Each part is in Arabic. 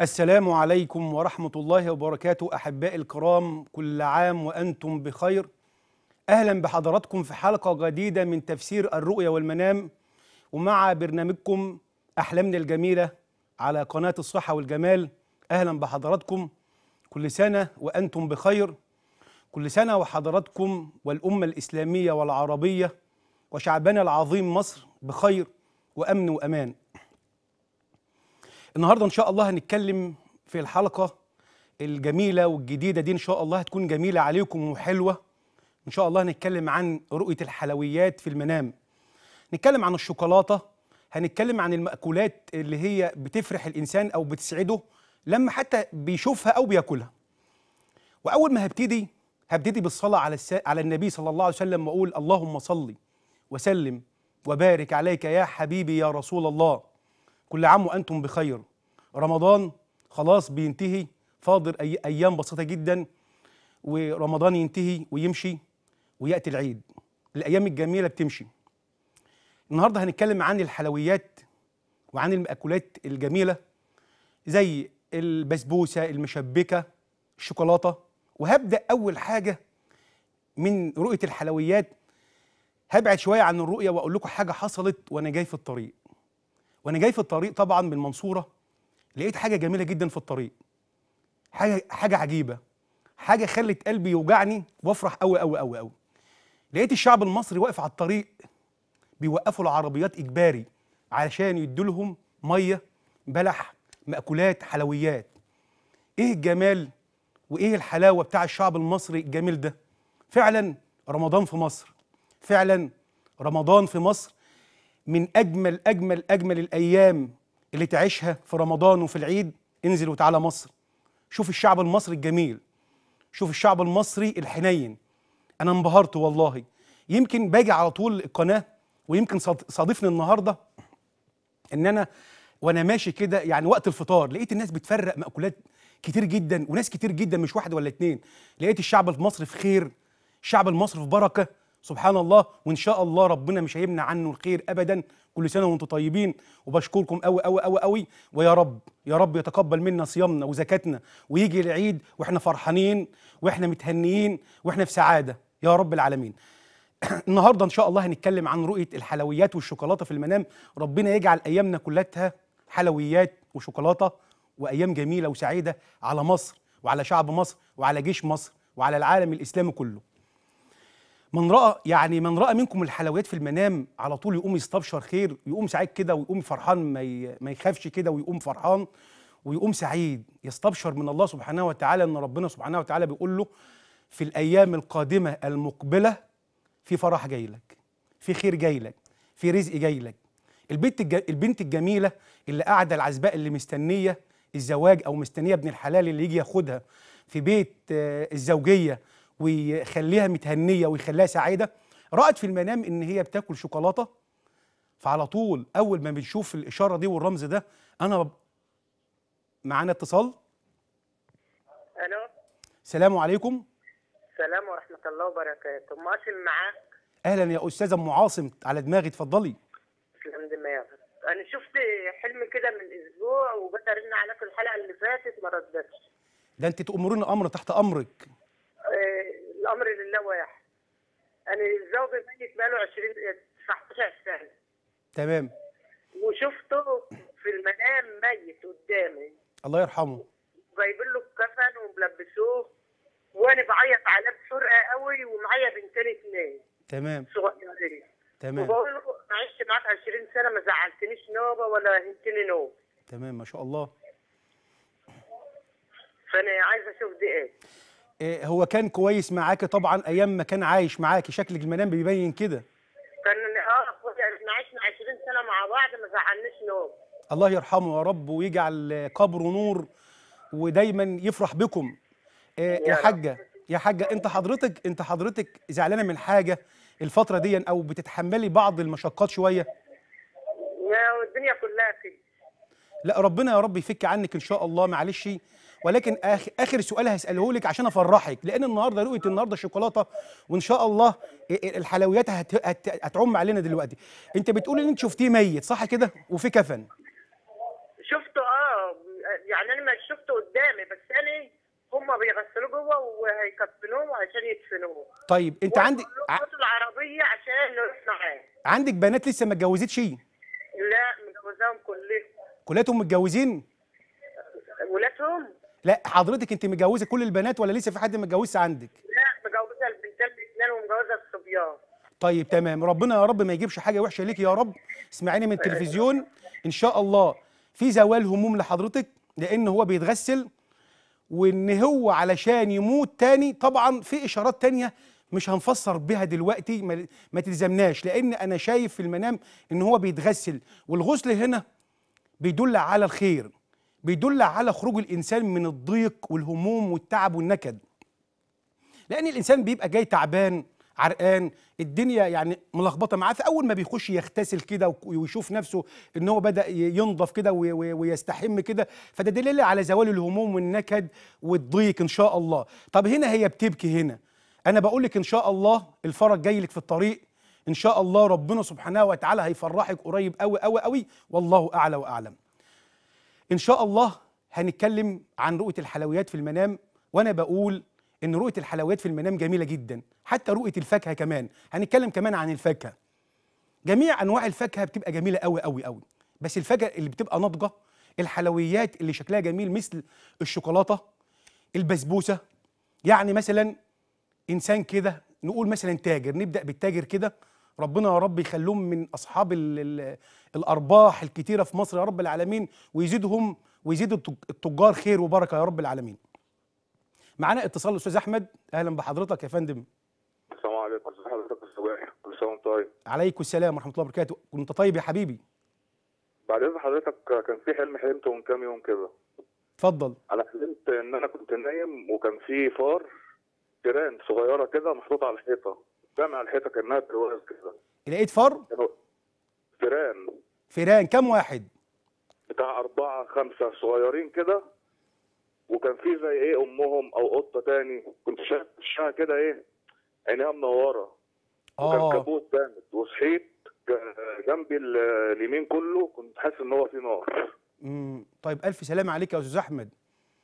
السلام عليكم ورحمة الله وبركاته أحبائي الكرام كل عام وأنتم بخير أهلا بحضراتكم في حلقة جديدة من تفسير الرؤية والمنام ومع برنامجكم أحلامنا الجميلة على قناة الصحة والجمال أهلا بحضراتكم كل سنة وأنتم بخير كل سنة وحضراتكم والأمة الإسلامية والعربية وشعبنا العظيم مصر بخير وأمن وأمان النهارده ان شاء الله هنتكلم في الحلقه الجميله والجديده دي ان شاء الله هتكون جميله عليكم وحلوه ان شاء الله هنتكلم عن رؤيه الحلويات في المنام نتكلم عن الشوكولاته هنتكلم عن المأكولات اللي هي بتفرح الانسان او بتسعده لما حتى بيشوفها او بياكلها واول ما هبتدي هبتدي بالصلاه على على النبي صلى الله عليه وسلم واقول اللهم صل وسلم وبارك عليك يا حبيبي يا رسول الله كل عام وأنتم بخير رمضان خلاص بينتهي فاضل أي أيام بسيطة جدا ورمضان ينتهي ويمشي ويأتي العيد الأيام الجميلة بتمشي النهاردة هنتكلم عن الحلويات وعن المأكولات الجميلة زي البسبوسة المشبكة الشوكولاتة وهبدأ أول حاجة من رؤية الحلويات هبعد شوية عن الرؤية وأقول لكم حاجة حصلت وأنا جاي في الطريق وانا جاي في الطريق طبعا من المنصوره لقيت حاجه جميله جدا في الطريق حاجه حاجه عجيبه حاجه خلت قلبي يوجعني وافرح قوي قوي قوي قوي لقيت الشعب المصري واقف على الطريق بيوقفوا العربيات اجباري علشان يدوا لهم ميه بلح مأكولات حلويات ايه الجمال وايه الحلاوه بتاع الشعب المصري الجميل ده فعلا رمضان في مصر فعلا رمضان في مصر من أجمل أجمل أجمل الأيام اللي تعيشها في رمضان وفي العيد انزل وتعالى مصر شوف الشعب المصري الجميل شوف الشعب المصري الحنين أنا انبهرت والله يمكن باجي على طول القناة ويمكن صادفني النهاردة إن أنا وأنا ماشي كده يعني وقت الفطار لقيت الناس بتفرق مأكولات كتير جدا وناس كتير جدا مش واحد ولا اتنين لقيت الشعب المصري في خير الشعب المصري في بركة سبحان الله وان شاء الله ربنا مش هيمنع عنه الخير ابدا كل سنه وانتم طيبين وبشكركم قوي قوي قوي قوي ويا رب يا رب يتقبل منا صيامنا وزكاتنا ويجي العيد واحنا فرحانين واحنا متهنيين واحنا في سعاده يا رب العالمين النهارده ان شاء الله هنتكلم عن رؤيه الحلويات والشوكولاته في المنام ربنا يجعل ايامنا كلها حلويات وشوكولاته وايام جميله وسعيده على مصر وعلى شعب مصر وعلى جيش مصر وعلى العالم الاسلامي كله من راى يعني من راى منكم الحلويات في المنام على طول يقوم يستبشر خير يقوم سعيد كده ويقوم فرحان ما, ي... ما يخافش كده ويقوم فرحان ويقوم سعيد يستبشر من الله سبحانه وتعالى ان ربنا سبحانه وتعالى بيقول له في الايام القادمه المقبله في فرح جاي لك في خير جاي لك في رزق جاي لك البنت الج... البنت الجميله اللي قاعده العزباء اللي مستنيه الزواج او مستنيه ابن الحلال اللي يجي ياخدها في بيت آه، الزوجيه ويخليها متهنيه ويخليها سعيده رأت في المنام إن هي بتاكل شوكولاتة فعلى طول أول ما بنشوف الإشارة دي والرمز ده أنا ب... معانا اتصال ألو السلام عليكم السلام ورحمة الله وبركاته أم عاصم معاك أهلا يا أستاذة أم عاصم على دماغي اتفضلي تسلم دماغك أنا شفت حلم كده من أسبوع وبترن عليك الحلقة اللي فاتت ما ردتش ده أنت تأمرين أمر تحت أمرك الامر لله واحد انا يعني الزوج ميت بقاله 20 19 سنه تمام وشفته في المنام ميت قدامي الله يرحمه جايبين له الكفن وملبسوه وانا بعيط عليه بسرعه قوي ومعايا بنتين اثنين. تمام صغيرين تمام وبقول له عشت معاك 20 سنه ما زعلتنيش نوبه ولا هنتني نوبه تمام ما شاء الله فانا عايز اشوف دي ايه إيه، هو كان كويس معاكي طبعا ايام ما كان عايش معاكي شكلك المنام بيبين كده كان اه احنا عشنا 20 سنه مع بعض ما زعلناش نوم الله يرحمه يا رب ويجعل قبره نور ودايما يفرح بكم إيه، يا حاجه يا حاجه انت حضرتك انت حضرتك زعلانه من حاجه الفتره دي او بتتحملي بعض المشقات شويه يا والدنيا كلها كده لا ربنا يا رب يفك عنك ان شاء الله معلش ولكن آخر, اخر سؤال هساله لك عشان افرحك لان النهارده رؤيه النهارده شوكولاته وان شاء الله الحلويات هت... هت... هتعم علينا دلوقتي انت بتقول ان انت شفتيه ميت صح كده وفي كفن شفته اه يعني انا ما شفته قدامي بس انا هم بيغسلوا جوه وهيكفنوه عشان يدفنوه طيب انت عندك العربيه عشان نروح معاه عندك بنات لسه ما اتجوزتش لا متجوزاهم كلهم كلاتهم متجوزين ولادهم لا حضرتك انت متجوزه كل البنات ولا لسه في حد متجوزش عندك لا متجوزه البنتين الاثنين ومجوزه الصبيان طيب تمام ربنا يا رب ما يجيبش حاجه وحشه ليك يا رب اسمعيني من التلفزيون ان شاء الله في زوال هموم لحضرتك لان هو بيتغسل وان هو علشان يموت تاني طبعا في اشارات تانية مش هنفسر بها دلوقتي ما تلزمناش لان انا شايف في المنام ان هو بيتغسل والغسل هنا بيدل على الخير بيدل على خروج الانسان من الضيق والهموم والتعب والنكد لان الانسان بيبقى جاي تعبان عرقان الدنيا يعني ملخبطه معاه فاول ما بيخش يغتسل كده ويشوف نفسه ان هو بدا ينضف كده ويستحم كده فده دليل على زوال الهموم والنكد والضيق ان شاء الله طب هنا هي بتبكي هنا انا بقول لك ان شاء الله الفرج جاي لك في الطريق ان شاء الله ربنا سبحانه وتعالى هيفرحك قريب قوي قوي قوي والله اعلى واعلم ان شاء الله هنتكلم عن رؤيه الحلويات في المنام وانا بقول ان رؤيه الحلويات في المنام جميله جدا حتى رؤيه الفاكهه كمان هنتكلم كمان عن الفاكهه جميع انواع الفاكهه بتبقى جميله قوي قوي قوي بس الفاكهه اللي بتبقى ناضجه الحلويات اللي شكلها جميل مثل الشوكولاته البسبوسه يعني مثلا انسان كده نقول مثلا تاجر نبدا بالتاجر كده ربنا يا رب يخلوهم من اصحاب الارباح الكتيره في مصر يا رب العالمين ويزيدهم ويزيد التجار خير وبركه يا رب العالمين معانا اتصال الاستاذ احمد اهلا بحضرتك يا فندم السلام عليكم ازي حضرتك كل سنه وانت طيب عليكم السلام ورحمه الله وبركاته كنت طيب يا حبيبي بعد اذن حضرتك كان في حلم حلمته من كام يوم كده اتفضل انا حلمت ان انا كنت نايم وكان في فار جيران صغيره كده محطوطه على الحيطه جامع الحيطه كانها برواز كده لقيت فار؟ فيران فيران كم واحد؟ بتاع أربعة خمسة صغيرين كده وكان في زي إيه أمهم أو قطة تاني كنت شايف كده إيه عينيها منورة اه وكان كابوس جامد وصحيت جنبي اليمين كله كنت حاسس إن هو في نار امم طيب ألف سلامة عليك يا أستاذ أحمد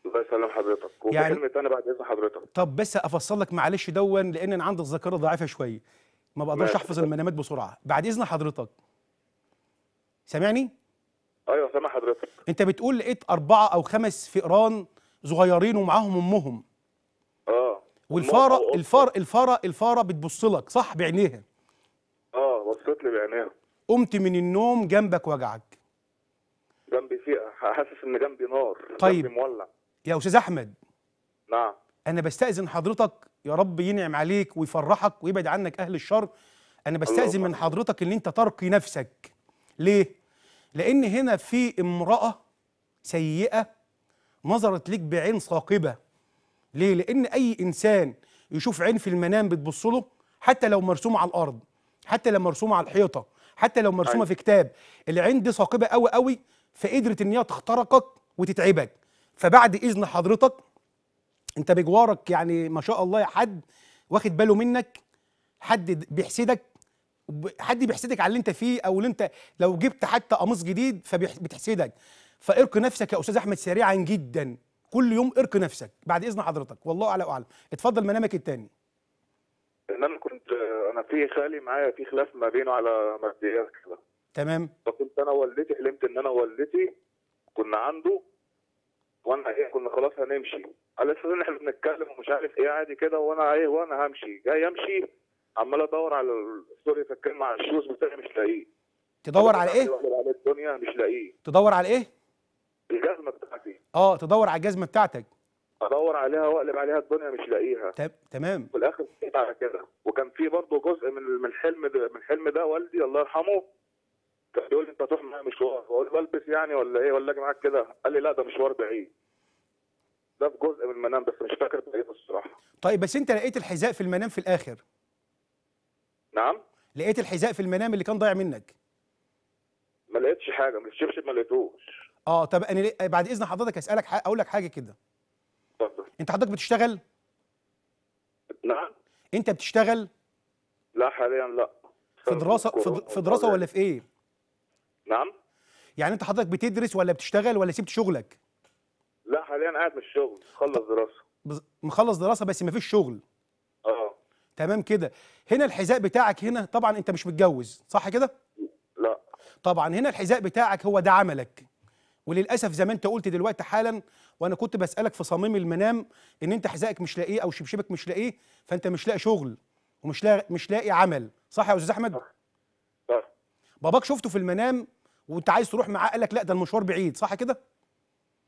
الله يسلم حضرتك وفي يعني... كلمة تانية بعد إذن حضرتك طب بس أفصل لك معلش دون لأن أنا عندي الذاكرة ضعيفة شوية ما بقدرش أحفظ المنامات بسرعة بعد إذن حضرتك سامعني؟ ايوه سامع حضرتك انت بتقول لقيت اربعه او خمس فئران صغيرين ومعاهم امهم اه والفاره الفار الفاره الفاره, بتبص لك صح بعينيها اه بصت لي بعينيها قمت من النوم جنبك وجعك جنبي فئه حاسس ان جنبي نار طيب جنبي مولع يا استاذ احمد نعم انا بستاذن حضرتك يا رب ينعم عليك ويفرحك ويبعد عنك اهل الشر انا بستاذن من حضرتك ان انت ترقي نفسك ليه؟ لأن هنا في امرأة سيئة نظرت لك بعين ثاقبة ليه؟ لأن أي إنسان يشوف عين في المنام بتبص له حتى لو مرسومة على الأرض حتى لو مرسومة على الحيطة حتى لو مرسومة أيوة. في كتاب العين دي ثاقبة قوي قوي فقدرت إن هي تخترقك وتتعبك فبعد إذن حضرتك أنت بجوارك يعني ما شاء الله حد واخد باله منك حد بيحسدك حد بيحسدك على اللي انت فيه او اللي انت لو جبت حتى قميص جديد فبتحسدك فارق نفسك يا استاذ احمد سريعا جدا كل يوم ارق نفسك بعد اذن حضرتك والله اعلى واعلم اتفضل منامك الثاني انا كنت انا في خالي معايا في خلاف ما بينه على ماديات كده تمام فكنت انا والدتي حلمت ان انا والدتي كنا عنده وانا ايه كنا خلاص هنمشي على اساس ان احنا بنتكلم ومش عارف ايه عادي كده وانا ايه وانا همشي جاي امشي عمال ادور على سوري فكرنا مع الشوز بتاعي مش لاقيه تدور على ايه؟ على الدنيا مش لاقيه تدور على ايه؟ الجزمه بتاعتي اه تدور على الجزمه بتاعتك ادور عليها واقلب عليها الدنيا مش لاقيها تمام في الاخر على كده وكان في برضه جزء من من الحلم ده من الحلم ده والدي الله يرحمه كان بيقول لي انت هتروح معايا مشوار بقول بلبس يعني ولا ايه ولا اجي معاك كده قال لي لا ده مشوار بعيد ده في جزء من المنام بس مش فاكر بقيه الصراحه طيب بس انت لقيت الحذاء في المنام في الاخر نعم لقيت الحذاء في المنام اللي كان ضايع منك ما لقيتش حاجه من الشبشب ما لقيتوش اه طب انا بعد اذن حضرتك هسالك ح... اقول لك حاجه كده اتفضل انت حضرتك بتشتغل نعم انت بتشتغل لا حاليا لا في دراسه في, في دراسه ولا في ايه نعم يعني انت حضرتك بتدرس ولا بتشتغل ولا سبت شغلك لا حاليا قاعد في الشغل خلص دراسه مخلص دراسه بس مفيش شغل تمام كده هنا الحذاء بتاعك هنا طبعا انت مش متجوز صح كده لا طبعا هنا الحذاء بتاعك هو ده عملك وللاسف زي ما انت قلت دلوقتي حالا وانا كنت بسالك في صميم المنام ان انت حذائك مش لاقيه او شبشبك مش لاقيه فانت مش لاقي شغل ومش لاقي مش لاقي عمل صح يا استاذ احمد صح. صح باباك شفته في المنام وانت عايز تروح معاه قال لك لا ده المشوار بعيد صح كده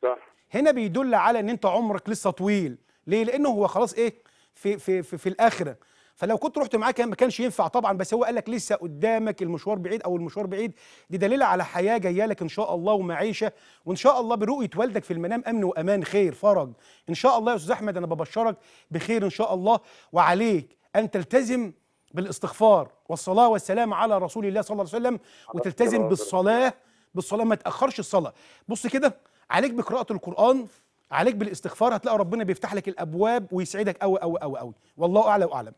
صح هنا بيدل على ان انت عمرك لسه طويل ليه لانه هو خلاص ايه في في في, في الاخره فلو كنت رحت معاه كان ما كانش ينفع طبعا بس هو قال لك لسه قدامك المشوار بعيد او المشوار بعيد دي دليل على حياه جايه لك ان شاء الله ومعيشه وان شاء الله برؤيه والدك في المنام امن وامان خير فرج ان شاء الله يا استاذ احمد انا ببشرك بخير ان شاء الله وعليك ان تلتزم بالاستغفار والصلاه والسلام على رسول الله صلى الله عليه وسلم وتلتزم بالصلاه بالصلاه ما تاخرش الصلاه بص كده عليك بقراءه القران عليك بالاستغفار هتلاقي ربنا بيفتح لك الابواب ويسعدك قوي قوي قوي قوي والله اعلى واعلم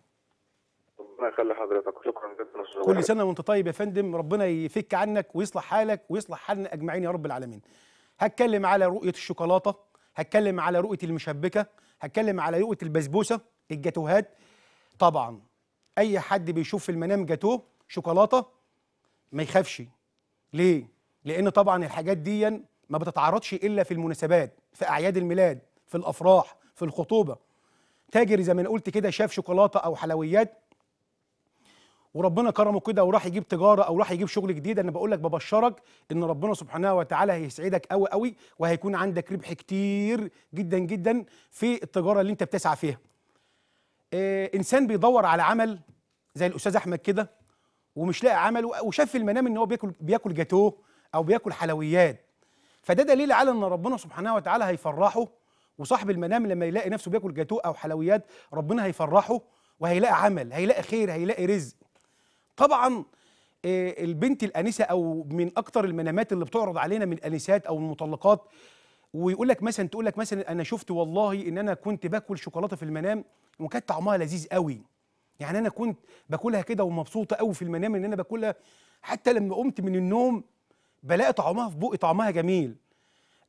ربنا يخلي حضرتك شكرا جدا كل سنه وانت طيب يا فندم ربنا يفك عنك ويصلح حالك ويصلح حالنا اجمعين يا رب العالمين هتكلم على رؤيه الشوكولاته هتكلم على رؤيه المشبكه هتكلم على رؤيه البسبوسه الجاتوهات طبعا اي حد بيشوف في المنام جاتوه شوكولاته ما يخافش ليه لان طبعا الحاجات دي ما بتتعرضش الا في المناسبات في اعياد الميلاد في الافراح في الخطوبه تاجر زي ما انا قلت كده شاف شوكولاته او حلويات وربنا كرمه كده وراح يجيب تجاره او راح يجيب شغل جديد انا بقول لك ببشرك ان ربنا سبحانه وتعالى هيسعدك قوي قوي وهيكون عندك ربح كتير جدا جدا في التجاره اللي انت بتسعى فيها إيه انسان بيدور على عمل زي الاستاذ احمد كده ومش لاقي عمل وشاف في المنام ان هو بياكل بياكل جاتوه او بياكل حلويات فده دليل على ان ربنا سبحانه وتعالى هيفرحه وصاحب المنام لما يلاقي نفسه بياكل جاتوه او حلويات ربنا هيفرحه وهيلاقي عمل هيلاقي خير هيلاقي رزق طبعا آه، البنت الانسه او من اكتر المنامات اللي بتعرض علينا من أنسات او المطلقات ويقول لك مثلا تقول لك مثلا انا شفت والله ان انا كنت باكل شوكولاته في المنام وكانت طعمها لذيذ قوي يعني انا كنت باكلها كده ومبسوطه قوي في المنام ان انا باكلها حتى لما قمت من النوم بلاقي طعمها في بوقي طعمها جميل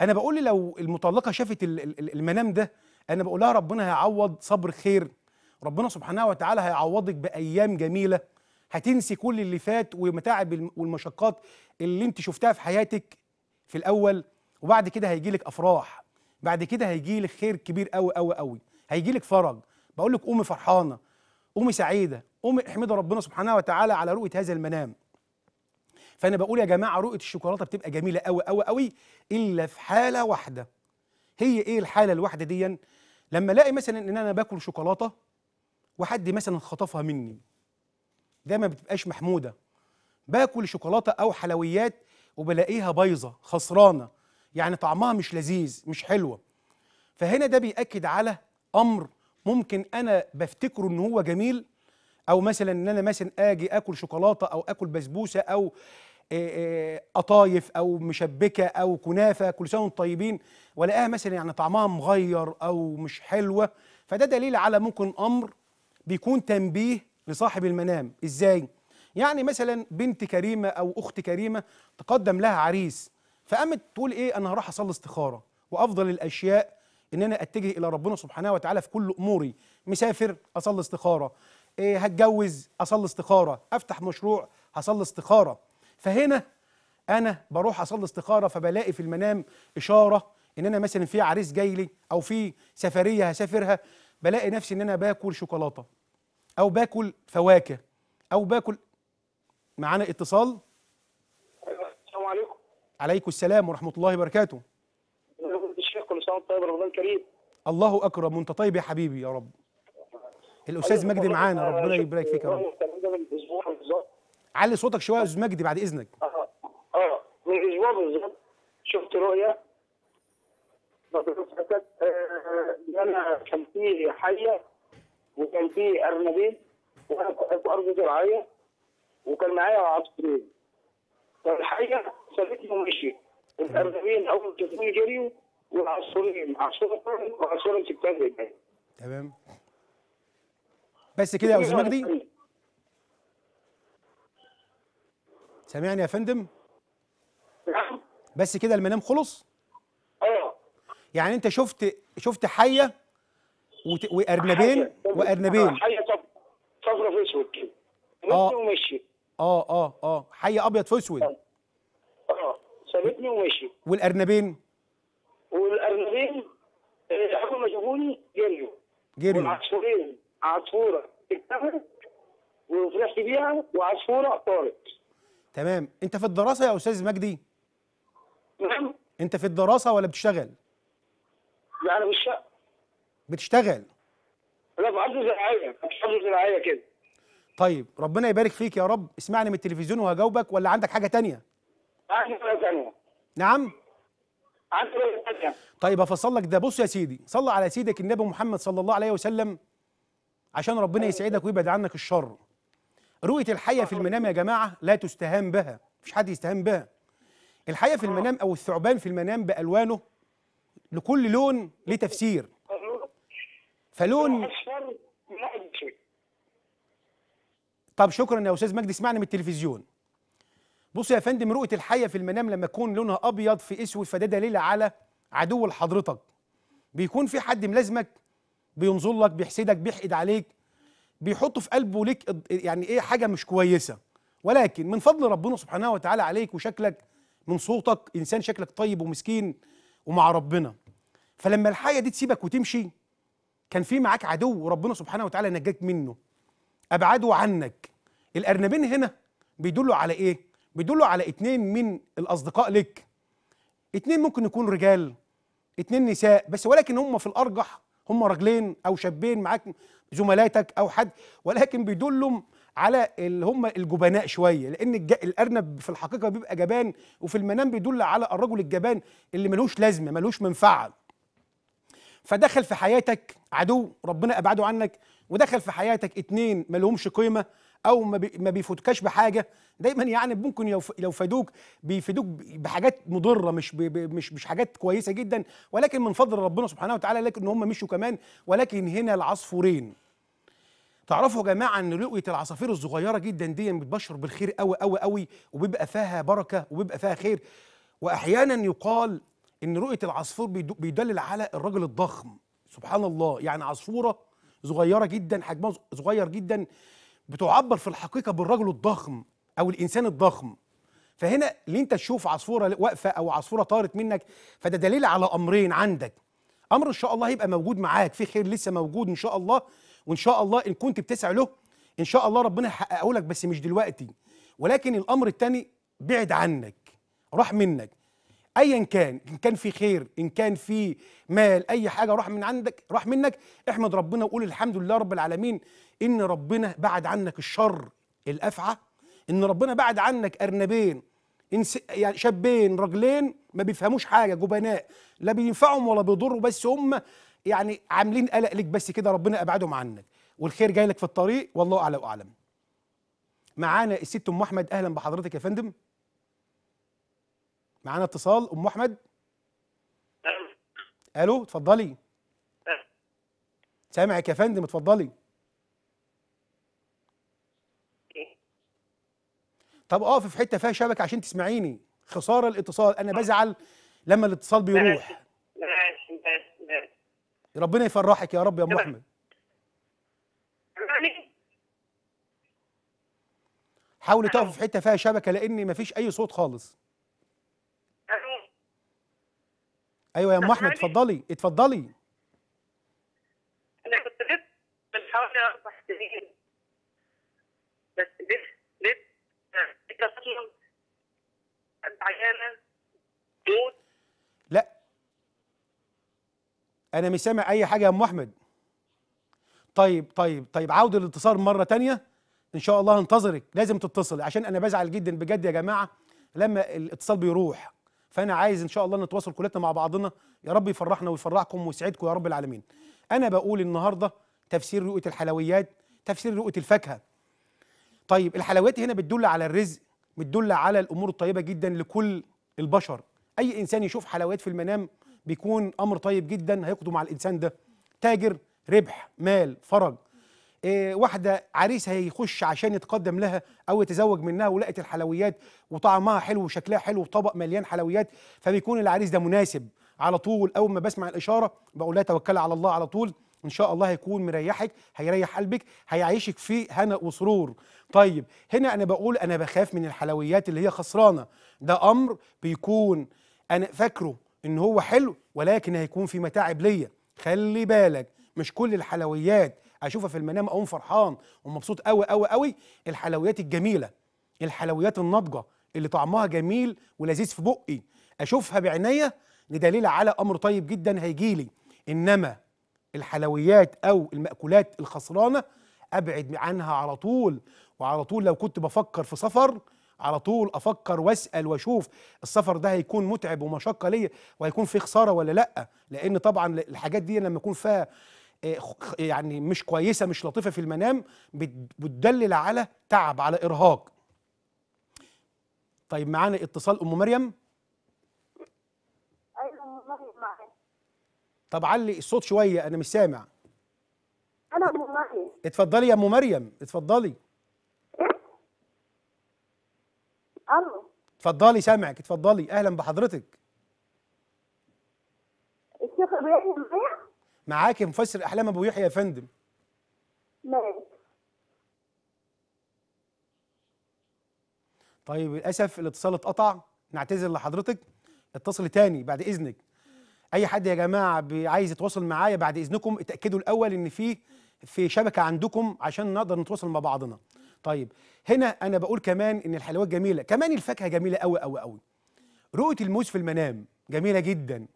انا بقول لو المطلقه شافت المنام ده انا بقول لها ربنا هيعوض صبر خير ربنا سبحانه وتعالى هيعوضك بايام جميله هتنسي كل اللي فات والمتاعب والمشقات اللي انت شفتها في حياتك في الاول وبعد كده هيجي لك افراح بعد كده هيجي لك خير كبير قوي قوي قوي هيجي لك فرج بقول لك قومي فرحانه قومي سعيده قومي احمدي ربنا سبحانه وتعالى على رؤيه هذا المنام فانا بقول يا جماعه رؤيه الشوكولاته بتبقى جميله قوي قوي قوي الا في حاله واحده هي ايه الحاله الواحده دي لما الاقي مثلا ان انا باكل شوكولاته وحد مثلا خطفها مني دايما ما بتبقاش محموده باكل شوكولاته او حلويات وبلاقيها بايظه خسرانه يعني طعمها مش لذيذ مش حلوه فهنا ده بيأكد على امر ممكن انا بفتكره ان هو جميل او مثلا ان انا مثلا اجي اكل شوكولاته او اكل بسبوسه او قطايف او مشبكه او كنافه كل سنه وانتم طيبين ولاقيها مثلا يعني طعمها مغير او مش حلوه فده دليل على ممكن امر بيكون تنبيه لصاحب المنام ازاي يعني مثلا بنت كريمه او اخت كريمه تقدم لها عريس فقامت تقول ايه انا هروح اصلي استخاره وافضل الاشياء ان انا اتجه الى ربنا سبحانه وتعالى في كل اموري مسافر اصلي استخاره إيه هتجوز اصلي استخاره افتح مشروع هصلي استخاره فهنا انا بروح اصلي استخاره فبلاقي في المنام اشاره ان انا مثلا في عريس جاي لي او في سفريه هسافرها بلاقي نفسي ان انا باكل شوكولاته او باكل فواكه او باكل معانا اتصال السلام عليكم عليكم السلام ورحمه الله وبركاته الشيخ كل سنه وانت طيب رمضان كريم الله اكرم وانت طيب يا حبيبي يا رب الاستاذ مجدي معانا ربنا يبارك فيك يا رب علي صوتك شويه يا استاذ مجدي بعد اذنك اه اه من اسبوع بالظبط شفت رؤيه آه، آه، ان انا كان في حيه وكان في ارنبيل وانا في ارض زراعيه وكان معايا عصفورين فالحقيقه سابتني ومشي الارنبيل اول ما شافوني جريوا والعصفورين عصفوره وعصفوره مسكتها في تمام بس كده يا استاذ مجدي سامعني يا فندم نعم. بس كده المنام خلص اه يعني انت شفت شفت حيه وت... وارنبين وارنبين حيه صفرا في اسود كده اه ومشي اه اه اه حيه ابيض في اسود اه, آه. سابتني ومشي والارنبين والارنبين اول آه، ما شافوني جريوا جريوا والعصفورين عصفوره اتنفخت وفرحت بيها وعصفوره طارت تمام انت في الدراسه يا استاذ مجدي نعم انت في الدراسه ولا بتشتغل لا انا في الشقه بتشتغل لا في ارض زراعيه في ارض زراعيه كده طيب ربنا يبارك فيك يا رب اسمعني من التلفزيون وهجاوبك ولا عندك حاجه تانية عندي حاجه تانية نعم عندي حاجه تانية طيب هفصل لك ده بص يا سيدي صل على سيدك النبي محمد صلى الله عليه وسلم عشان ربنا يسعدك ويبعد عنك الشر رؤية الحية في المنام يا جماعة لا تستهان بها مفيش حد يستهان بها الحية في آه. المنام أو الثعبان في المنام بألوانه لكل لون ليه تفسير فلون اصفر مؤجل طب شكرا يا استاذ مجدي سمعنا من التلفزيون بص يا فندم رؤيه الحيه في المنام لما يكون لونها ابيض في اسود فده دليل على عدو لحضرتك بيكون في حد ملازمك بينظر لك بيحسدك بيحقد عليك بيحط في قلبه ليك يعني ايه حاجه مش كويسه ولكن من فضل ربنا سبحانه وتعالى عليك وشكلك من صوتك انسان شكلك طيب ومسكين ومع ربنا فلما الحيه دي تسيبك وتمشي كان في معاك عدو وربنا سبحانه وتعالى نجاك منه ابعده عنك الارنبين هنا بيدلوا على ايه بيدلوا على اتنين من الاصدقاء لك اتنين ممكن يكون رجال اتنين نساء بس ولكن هم في الارجح هم رجلين او شابين معاك زملاتك او حد ولكن بيدلهم على اللي هم الجبناء شويه لان الارنب في الحقيقه بيبقى جبان وفي المنام بيدل على الرجل الجبان اللي ملوش لازمه ملوش منفعه فدخل في حياتك عدو ربنا ابعده عنك ودخل في حياتك اتنين ما لهمش قيمه او ما, بيفوتكش بحاجه دايما يعني ممكن لو فادوك بيفيدوك بحاجات مضره مش مش مش حاجات كويسه جدا ولكن من فضل ربنا سبحانه وتعالى لكن هم مشوا كمان ولكن هنا العصفورين تعرفوا يا جماعه ان رؤيه العصافير الصغيره جدا دي بتبشر بالخير قوي قوي قوي وبيبقى فيها بركه وبيبقى فيها خير واحيانا يقال ان رؤيه العصفور بيدلل على الرجل الضخم سبحان الله يعني عصفوره صغيره جدا حجمها صغير جدا بتعبر في الحقيقه بالرجل الضخم او الانسان الضخم فهنا اللي انت تشوف عصفوره واقفه او عصفوره طارت منك فده دليل على امرين عندك امر ان شاء الله هيبقى موجود معاك في خير لسه موجود ان شاء الله وان شاء الله ان كنت بتسعى له ان شاء الله ربنا يحققه لك بس مش دلوقتي ولكن الامر الثاني بعد عنك راح منك ايا كان ان كان في خير ان كان في مال اي حاجه راح من عندك راح منك احمد ربنا وقول الحمد لله رب العالمين ان ربنا بعد عنك الشر الافعى ان ربنا بعد عنك ارنبين انس... يعني شابين رجلين ما بيفهموش حاجه جبناء لا بينفعهم ولا بيضروا بس هم يعني عاملين قلق لك بس كده ربنا ابعدهم عنك والخير جاي لك في الطريق والله اعلى واعلم معانا الست ام احمد اهلا بحضرتك يا فندم معانا اتصال ام احمد الو اتفضلي أه. سامعك يا فندم اتفضلي طب اقف في حته فيها شبكه عشان تسمعيني خساره الاتصال انا بزعل لما الاتصال بيروح ربنا يفرحك يا رب يا ام احمد حاولي تقف في حته فيها شبكه لان مفيش اي صوت خالص ايوه يا ام احمد يعني اتفضلي اتفضلي انا كنت جبت من حوالي اربع سنين بس بيت بيت عيانه موت لا انا مش سامع اي حاجه يا ام احمد طيب طيب طيب عاود الاتصال مره تانية ان شاء الله انتظرك لازم تتصل عشان انا بزعل جدا بجد يا جماعه لما الاتصال بيروح فانا عايز ان شاء الله نتواصل كلنا مع بعضنا يا رب يفرحنا ويفرحكم ويسعدكم يا رب العالمين انا بقول النهارده تفسير رؤيه الحلويات تفسير رؤيه الفاكهه طيب الحلويات هنا بتدل على الرزق بتدل على الامور الطيبه جدا لكل البشر اي انسان يشوف حلويات في المنام بيكون امر طيب جدا هيقضوا مع الانسان ده تاجر ربح مال فرج آه، واحده عريس هيخش عشان يتقدم لها او يتزوج منها ولقت الحلويات وطعمها حلو وشكلها حلو وطبق مليان حلويات فبيكون العريس ده مناسب على طول اول ما بسمع الاشاره بقول لها توكل على الله على طول ان شاء الله هيكون مريحك هيريح قلبك هيعيشك في هنا وسرور طيب هنا انا بقول انا بخاف من الحلويات اللي هي خسرانه ده امر بيكون انا فاكره ان هو حلو ولكن هيكون في متاعب ليا خلي بالك مش كل الحلويات اشوفها في المنام اقوم فرحان ومبسوط قوي قوي قوي الحلويات الجميله الحلويات الناضجه اللي طعمها جميل ولذيذ في بقي اشوفها بعينيا دليل على امر طيب جدا هيجي لي انما الحلويات او المأكولات الخسرانه ابعد عنها على طول وعلى طول لو كنت بفكر في سفر على طول افكر واسال واشوف السفر ده هيكون متعب ومشقه ليا وهيكون فيه خساره ولا لا لان طبعا الحاجات دي لما يكون فيها آه، يعني مش كويسه مش لطيفه في المنام بتدلل على تعب على ارهاق طيب معانا اتصال ام مريم ايوه طب علي الصوت شويه انا مش سامع انا ام مريم اتفضلي يا ام مريم اتفضلي إيه؟ الو اتفضلي سامعك اتفضلي اهلا بحضرتك معاك يا مفسر احلام ابو يحيى يا فندم نعم طيب للاسف الاتصال اتقطع نعتذر لحضرتك اتصل تاني بعد اذنك اي حد يا جماعه عايز يتواصل معايا بعد اذنكم اتاكدوا الاول ان في في شبكه عندكم عشان نقدر نتواصل مع بعضنا طيب هنا انا بقول كمان ان الحلويات جميله كمان الفاكهه جميله قوي قوي قوي رؤيه الموز في المنام جميله جدا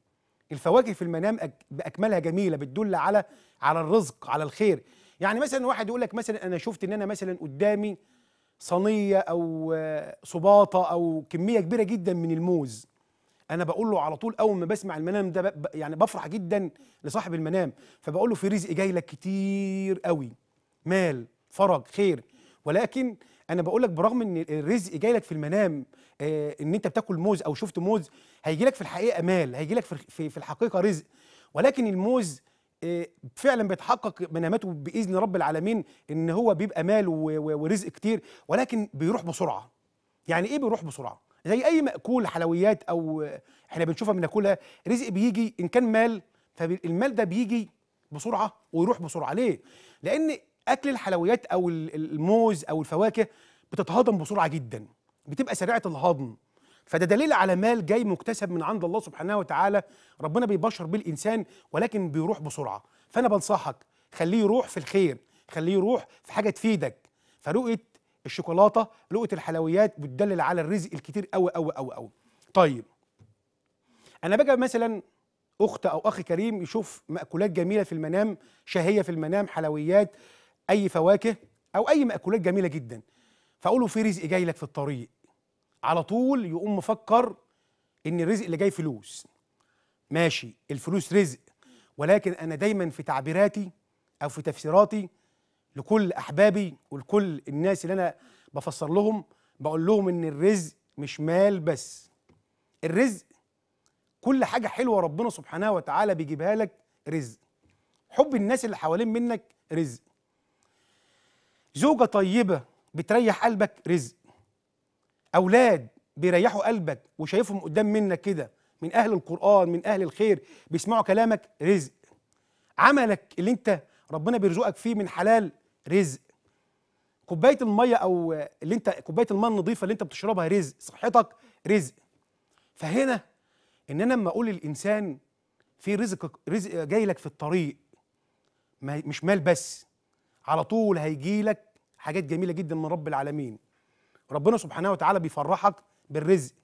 الفواكه في المنام باكملها جميله بتدل على على الرزق على الخير يعني مثلا واحد يقول لك مثلا انا شفت ان انا مثلا قدامي صينيه او صباطه او كميه كبيره جدا من الموز انا بقول له على طول اول ما بسمع المنام ده يعني بفرح جدا لصاحب المنام فبقول له في رزق جاي لك كتير قوي مال فرج خير ولكن انا بقول لك برغم ان الرزق جاي لك في المنام آه، ان انت بتاكل موز او شفت موز هيجي لك في الحقيقه مال هيجي لك في, في الحقيقه رزق ولكن الموز آه، فعلا بيتحقق مناماته باذن رب العالمين ان هو بيبقى مال ورزق كتير ولكن بيروح بسرعه يعني ايه بيروح بسرعه زي اي ماكول حلويات او آه، احنا بنشوفها بناكلها رزق بيجي ان كان مال فالمال ده بيجي بسرعه ويروح بسرعه ليه لان اكل الحلويات او الموز او الفواكه بتتهضم بسرعه جدا بتبقى سريعه الهضم فده دليل على مال جاي مكتسب من عند الله سبحانه وتعالى ربنا بيبشر بالانسان الانسان ولكن بيروح بسرعه فانا بنصحك خليه يروح في الخير خليه يروح في حاجه تفيدك فرؤيه الشوكولاته رؤيه الحلويات بتدلل على الرزق الكتير قوي قوي قوي قوي طيب انا بقى مثلا اخت او اخ كريم يشوف ماكولات جميله في المنام شهيه في المنام حلويات اي فواكه او اي مأكولات جميله جدا فاقول له في رزق جاي لك في الطريق على طول يقوم مفكر ان الرزق اللي جاي فلوس ماشي الفلوس رزق ولكن انا دايما في تعبيراتي او في تفسيراتي لكل احبابي ولكل الناس اللي انا بفسر لهم بقول لهم ان الرزق مش مال بس الرزق كل حاجه حلوه ربنا سبحانه وتعالى بيجيبها لك رزق حب الناس اللي حوالين منك رزق زوجة طيبة بتريح قلبك رزق أولاد بيريحوا قلبك وشايفهم قدام منك كده من أهل القرآن من أهل الخير بيسمعوا كلامك رزق عملك اللي أنت ربنا بيرزقك فيه من حلال رزق كوباية المية أو اللي أنت كوباية المية النظيفة اللي أنت بتشربها رزق صحتك رزق فهنا إن أنا لما أقول للإنسان في رزق رزق جاي لك في الطريق مش مال بس على طول هيجي لك حاجات جميله جدا من رب العالمين ربنا سبحانه وتعالى بيفرحك بالرزق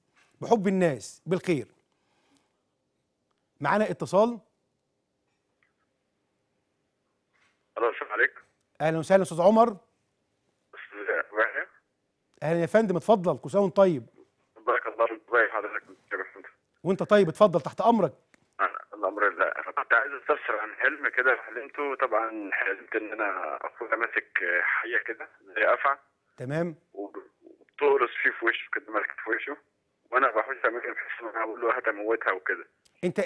بحب الناس بالخير معانا اتصال الو السلام عليكم اهلا وسهلا استاذ عمر اهلا يا فندم اتفضل كل سنه وانت طيب بارك الله فيك حضرتك وانت طيب اتفضل تحت امرك حلم كده حلمته طبعا حلمت ان انا اكون ماسك حيه كده زي افعى تمام وبتقرص فيه في وشه كده ماسك في وشه وانا بحوش اماكن بحس ان انا بقول له هتموتها وكده انت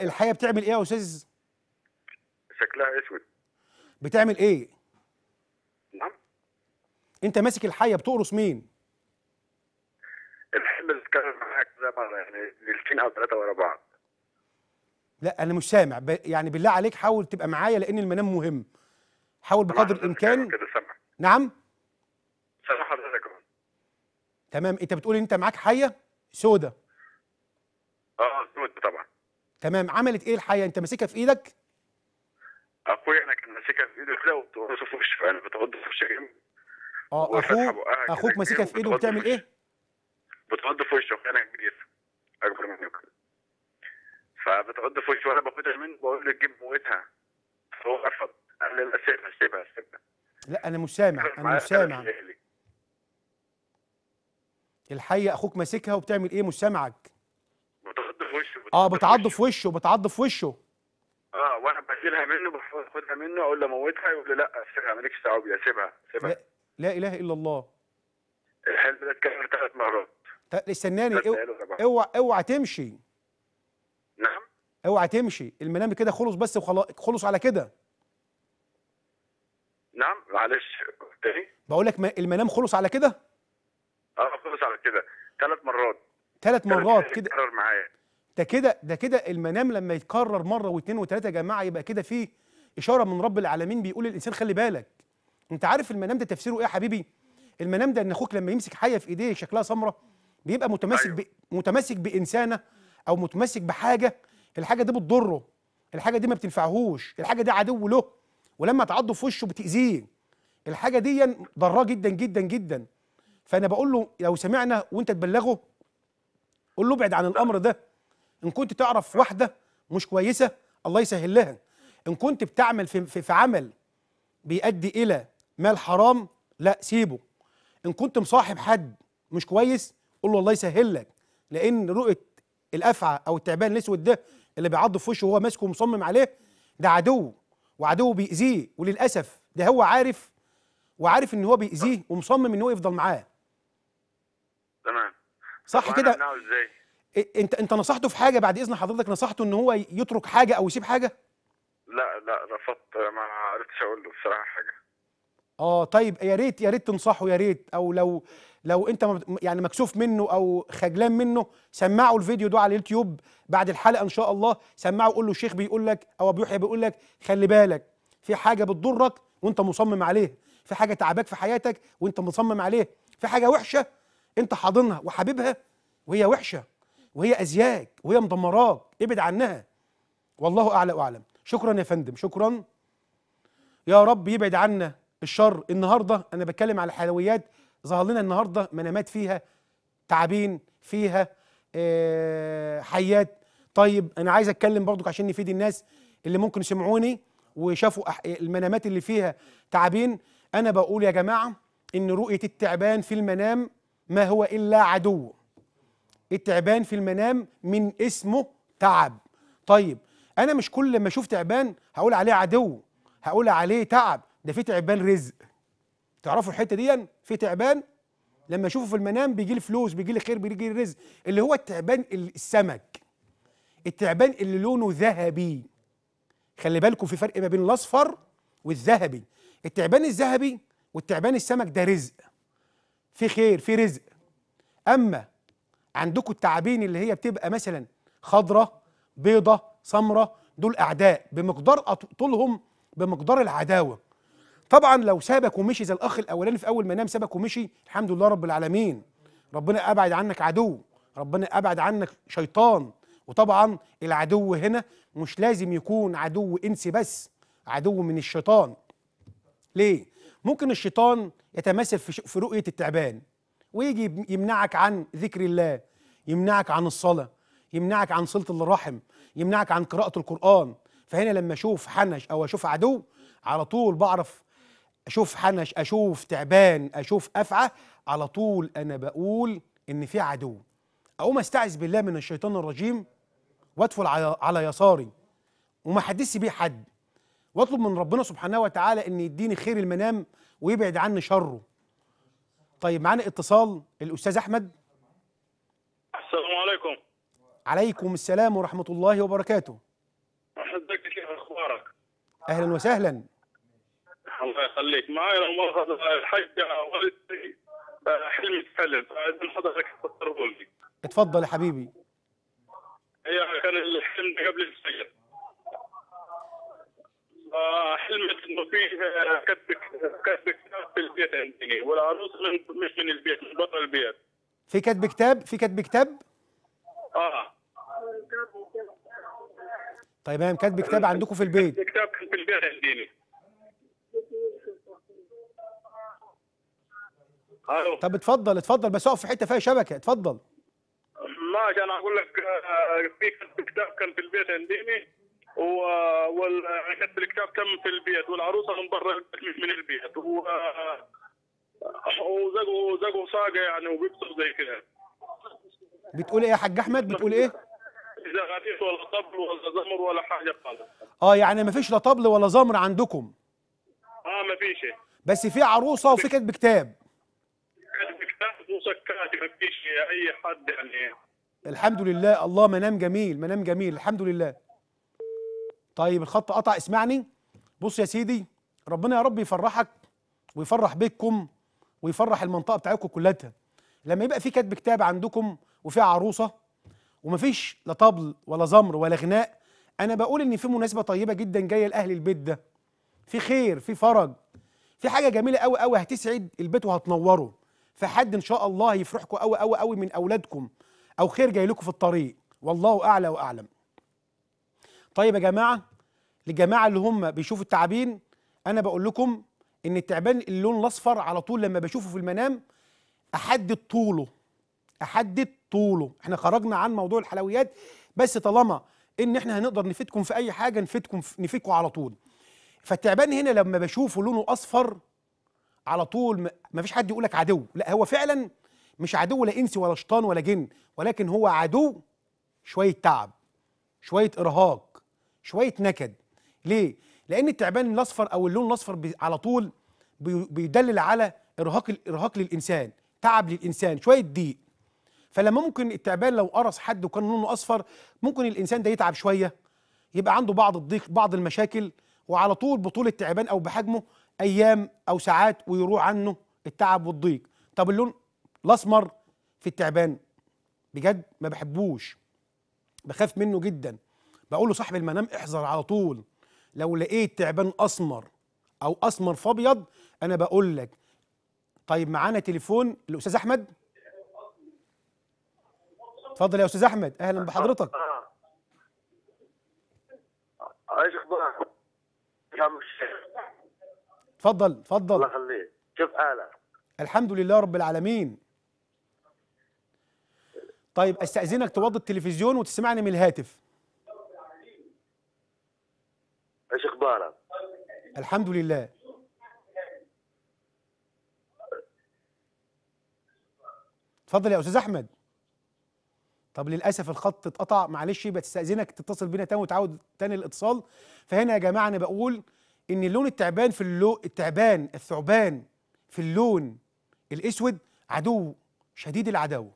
الحيه بتعمل ايه يا استاذ؟ شكلها اسود بتعمل ايه؟ نعم انت ماسك الحيه بتقرص مين؟ الحلم اللي اتكلم معاك ده يعني ليلتين او ثلاثه ورا بعض لا انا مش سامع ب... يعني بالله عليك حاول تبقى معايا لان المنام مهم حاول بقدر الامكان كده سامع نعم سامع حضرتك تمام انت بتقول انت معاك حيه سودا اه سودا طبعا تمام عملت ايه الحيه انت ماسكها في ايدك اخويا انا كان ماسكها في ايده كده وبتقص في وشي فانا بتغض في وشي اه اخوك اخوك ماسكها في ايده وبتعمل ايه؟ بتغض في وشي اخويا انا كبير اكبر مني وكده فبتعد في وشه وانا باخدها منه بقول له جيب موتها فهو رفض قال لي لا سيبها سيبها سيبها لا انا مش سامع انا مش سامع الحقيقه اخوك ماسكها وبتعمل ايه مش سامعك بتعض في وشه اه بتعض في وشه بتعض في وشه اه وانا بشيلها منه باخدها منه اقول له موتها يقول لي لا سيبها مالكش دعوه بيها سيبها سيبها لا, لا اله الا الله الحلم ده اتكرر ثلاث مرات استناني اوعى اوعى تمشي نعم اوعى تمشي المنام كده خلص بس وخلاص خلص على كده نعم معلش تاني بقول لك المنام خلص على كده اه خلص على كده ثلاث مرات ثلاث مرات كده اتكرر معايا ده كده ده كده المنام لما يتكرر مره واثنين وثلاثه يا جماعه يبقى كده فيه اشاره من رب العالمين بيقول للانسان خلي بالك انت عارف المنام ده تفسيره ايه يا حبيبي المنام ده ان اخوك لما يمسك حاجه في ايديه شكلها سمره بيبقى متمسك أيوه. ب... متمسك بانسانه او متمسك بحاجه الحاجه دي بتضره الحاجه دي ما بتنفعهوش الحاجه دي عدو له ولما تعضه في وشه بتاذيه الحاجه دي ضراه جدا جدا جدا فانا بقول له لو سمعنا وانت تبلغه قول له ابعد عن الامر ده ان كنت تعرف واحده مش كويسه الله يسهل لها ان كنت بتعمل في, في, في عمل بيؤدي الى مال حرام لا سيبه ان كنت مصاحب حد مش كويس قول له الله يسهل لك لان رؤيه الافعى او التعبان الاسود ده اللي بيعض في وشه وهو ماسكه ومصمم عليه ده عدو وعدو بيأذيه وللاسف ده هو عارف وعارف ان هو بيأذيه ومصمم ان هو يفضل معاه تمام صح كده انت انت نصحته في حاجه بعد اذن حضرتك نصحته ان هو يترك حاجه او يسيب حاجه لا لا رفضت ما عرفتش اقول له بصراحه حاجه اه طيب يا ريت يا ريت تنصحه يا ريت او لو لو انت يعني مكسوف منه او خجلان منه سمعوا الفيديو ده على اليوتيوب بعد الحلقه ان شاء الله سمعوا قول له الشيخ بيقول لك او ابو يحيى بيقول لك خلي بالك في حاجه بتضرك وانت مصمم عليها في حاجه تعباك في حياتك وانت مصمم عليها في حاجه وحشه انت حاضنها وحبيبها وهي وحشه وهي ازياك وهي مدمراك ابعد عنها والله اعلى واعلم شكرا يا فندم شكرا يا رب يبعد عنا الشر النهارده انا بتكلم على حلويات ظهر لنا النهارده منامات فيها تعابين فيها آه، حيات طيب انا عايز اتكلم برضك عشان نفيد الناس اللي ممكن سمعوني وشافوا المنامات اللي فيها تعابين انا بقول يا جماعه ان رؤيه التعبان في المنام ما هو الا عدو التعبان في المنام من اسمه تعب طيب انا مش كل ما اشوف تعبان هقول عليه عدو هقول عليه تعب ده في تعبان رزق تعرفوا الحته دي في تعبان لما اشوفه في المنام بيجي لي فلوس بيجي لي خير بيجي لي رزق اللي هو التعبان السمك التعبان اللي لونه ذهبي خلي بالكم في فرق ما بين الاصفر والذهبي التعبان الذهبي والتعبان السمك ده رزق في خير في رزق اما عندكم التعابين اللي هي بتبقى مثلا خضرة بيضة سمرة دول اعداء بمقدار طولهم بمقدار العداوه طبعا لو سابك ومشي زي الاخ الاولاني في اول ما نام سابك ومشي الحمد لله رب العالمين ربنا ابعد عنك عدو ربنا ابعد عنك شيطان وطبعا العدو هنا مش لازم يكون عدو انسي بس عدو من الشيطان ليه ممكن الشيطان يتمثل في, في رؤيه التعبان ويجي يمنعك عن ذكر الله يمنعك عن الصلاه يمنعك عن صله الرحم يمنعك عن قراءه القران فهنا لما اشوف حنش او اشوف عدو على طول بعرف اشوف حنش اشوف تعبان اشوف افعى على طول انا بقول ان في عدو اقوم استعذ بالله من الشيطان الرجيم وادخل على, يساري وما حدثش بيه حد واطلب من ربنا سبحانه وتعالى ان يديني خير المنام ويبعد عني شره طيب معانا اتصال الاستاذ احمد السلام عليكم عليكم السلام ورحمه الله وبركاته كيف اخبارك اهلا وسهلا الله يخليك معي لما الحاجه والدتي حلمي تحلم فاذا حضرتك تقربوا لي اتفضل يا حبيبي هي إيه، كان الحلم قبل السجن حلمت انه في آه، كتب كتب كتاب في البيت عندي والعروس مش من البيت من بطل البيت في كتب كتاب في كتب كتاب اه طيب يا كاتب كتاب عندكم في البيت كتاب في البيت عندي الو أيوه. طب اتفضل اتفضل بس اقف في حته فيها شبكه اتفضل ماشي انا اقول لك آه، في كتاب كان في البيت عندي وكتب الكتاب كان في البيت والعروسه من برا من البيت وزقوا زقوا صاقه يعني وبيكسر زي كده بتقول ايه يا حاج احمد بتقول ايه؟ لا غنيت ولا طبل ولا زمر ولا حاجه خالص اه يعني ما فيش لا طبل ولا زمر عندكم اه ما فيش بس في عروسه وفي كتب كتاب كاتب اي حد يعني الحمد لله الله منام جميل منام جميل الحمد لله طيب الخط قطع اسمعني بص يا سيدي ربنا يا رب يفرحك ويفرح بيتكم ويفرح المنطقه بتاعتكم كلها لما يبقى في كاتب كتاب عندكم وفي عروسه ومفيش لا طبل ولا زمر ولا غناء انا بقول ان في مناسبه طيبه جدا جايه لاهل البيت ده في خير في فرج في حاجه جميله قوي قوي هتسعد البيت وهتنوره في حد ان شاء الله يفرحكم قوي قوي قوي من اولادكم او خير جاي لكم في الطريق والله اعلى واعلم طيب يا جماعه للجماعه اللي هم بيشوفوا التعابين انا بقول لكم ان التعبان اللون الاصفر على طول لما بشوفه في المنام احدد طوله احدد طوله احنا خرجنا عن موضوع الحلويات بس طالما ان احنا هنقدر نفيدكم في اي حاجه نفيدكم نفيدكم على طول فالتعبان هنا لما بشوفه لونه اصفر على طول ما فيش حد يقول لك عدو لا هو فعلا مش عدو لا انسي ولا شيطان ولا جن ولكن هو عدو شويه تعب شويه ارهاق شويه نكد ليه لان التعبان الاصفر او اللون الاصفر على طول بيدلل على ارهاق الارهاق للانسان تعب للانسان شويه ضيق فلما ممكن التعبان لو قرص حد وكان لونه اصفر ممكن الانسان ده يتعب شويه يبقى عنده بعض الضيق بعض المشاكل وعلى طول بطول التعبان او بحجمه ايام او ساعات ويروح عنه التعب والضيق طب اللون الاسمر في التعبان بجد ما بحبوش بخاف منه جدا بقول له صاحب المنام احذر على طول لو لقيت تعبان اسمر او اسمر في ابيض انا بقول لك طيب معانا تليفون الاستاذ احمد اتفضل يا استاذ احمد اهلا بحضرتك عايز اخبارك تفضل تفضل الله يخليك كيف حالك الحمد لله رب العالمين طيب استاذنك توضي التلفزيون وتسمعني من الهاتف ايش اخبارك الحمد لله تفضل يا استاذ احمد طب للاسف الخط اتقطع معلش بتستاذنك تتصل بينا تاني وتعود تاني الاتصال فهنا يا جماعه انا بقول ان اللون التعبان في اللو التعبان الثعبان في اللون الاسود عدو شديد العداوه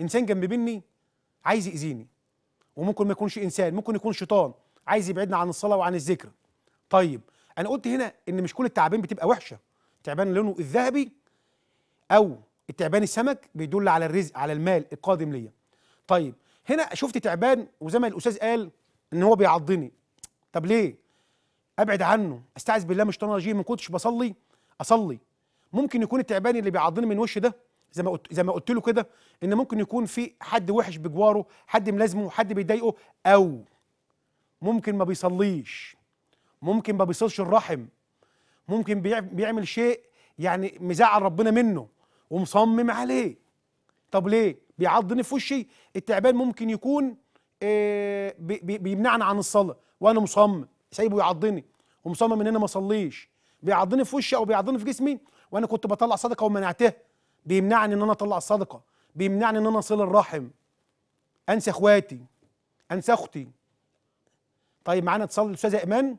انسان جنب مني عايز يأذيني وممكن ما يكونش انسان ممكن يكون شيطان عايز يبعدنا عن الصلاه وعن الذكر طيب انا قلت هنا ان مش كل التعبان بتبقى وحشه تعبان لونه الذهبي او التعبان السمك بيدل على الرزق على المال القادم ليا طيب هنا شفت تعبان وزي ما الاستاذ قال ان هو بيعضني طب ليه ابعد عنه استعذ بالله مش طناجيه ما كنتش بصلي اصلي ممكن يكون التعبان اللي بيعضني من وشي ده زي ما قلت زي ما قلت له كده ان ممكن يكون في حد وحش بجواره حد ملازمه حد بيضايقه او ممكن ما بيصليش ممكن ما بيصلش الرحم ممكن بيعمل شيء يعني مزعل ربنا منه ومصمم عليه طب ليه بيعضني في وشي التعبان ممكن يكون آه، بيمنعني عن الصلاه وانا مصمم سايبه يعضني ومصمم ان انا ما اصليش بيعضني في وشي او بيعضني في جسمي وانا كنت بطلع صدقه ومنعتها بيمنعني ان انا اطلع الصدقه بيمنعني ان انا اصل الرحم انسى اخواتي انسى اختي طيب معانا اتصال الاستاذه ايمان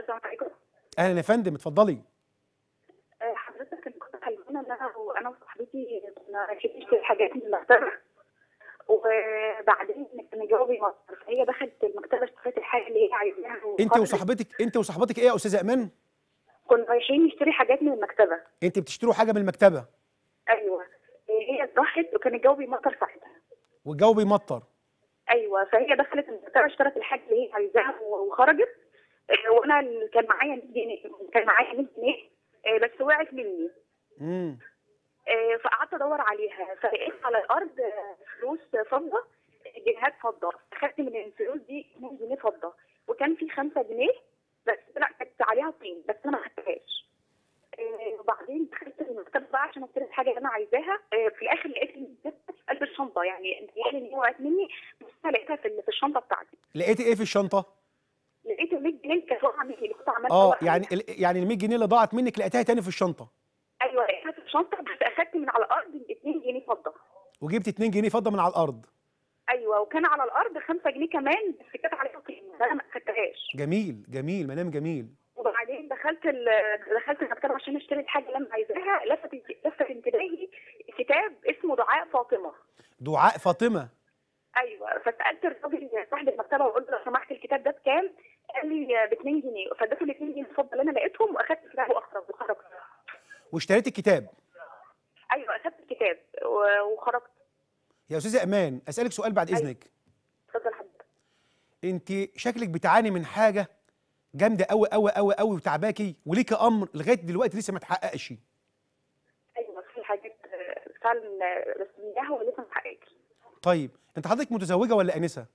السلام عليكم اهلا يا فندم اتفضلي آه، حضرتك كنت حلمانه ان انا وانا وصاحبتي كنا رايحين في حاجات من وبعدين كان جوابي مصر فهي دخلت المكتبه اشتريت الحاجه اللي هي عايزاها انت وصاحبتك انت وصاحبتك ايه يا استاذه امان؟ كنا رايحين نشتري حاجات من المكتبه انت بتشتروا حاجه من المكتبه ايوه هي راحت وكان الجو بيمطر ساعتها والجو بيمطر ايوه فهي دخلت المكتبه اشترت الحاجه اللي هي عايزاها وخرجت آه، وانا كان معايا 100 جنيه كان معايا 100 جنيه آه، بس وقعت مني امم آه، فقعدت ادور عليها فلقيت على الارض فلوس فضه جنيهات فضه اخذت من الفلوس دي 2 جنيه فضه وكان في 5 جنيه بس لا كانت عليها طين بس انا ما خدتهاش آه، وبعدين دخلت المكتب بقى عشان اشتري الحاجه اللي انا عايزاها آه، في الاخر لقيت في قلب الشنطه يعني متهيألي ان هي وقعت مني بس لقيتها في الشنطه بتاعتي لقيتي ايه في الشنطه؟ لقيت ال 100 جنيه كانت واقعه مني اللي كنت عملتها اه يعني يعني ال 100 يعني جنيه اللي ضاعت منك لقيتها تاني في الشنطه شنطه بس اخدت من على الارض 2 جنيه فضه وجبت 2 جنيه فضه من على الارض ايوه وكان على الارض 5 جنيه كمان بس كانت عليها قيمه انا ما اخدتهاش جميل جميل منام جميل وبعدين دخلت دخلت المكتبه عشان اشتري الحاجه اللي انا عايزاها لفت لفت انتباهي كتاب اسمه دعاء فاطمه دعاء فاطمه ايوه فسالت الراجل صاحب المكتبه وقلت له لو سمحت الكتاب ده بكام؟ قال لي ب 2 جنيه فاديته ال 2 جنيه فضل اللي انا لقيتهم واخدت كتابه واشتريت الكتاب ايوه اخدت الكتاب وخرجت يا استاذه امان اسالك سؤال بعد أيوة. اذنك اتفضل حضرتك انت شكلك بتعاني من حاجه جامده قوي قوي قوي قوي وتعباكي وليكي امر لغايه دلوقتي لسه ما اتحققش ايوه في حاجات فعلا رسمياها ولسه ما اتحققتش طيب انت حضرتك متزوجه ولا انسه؟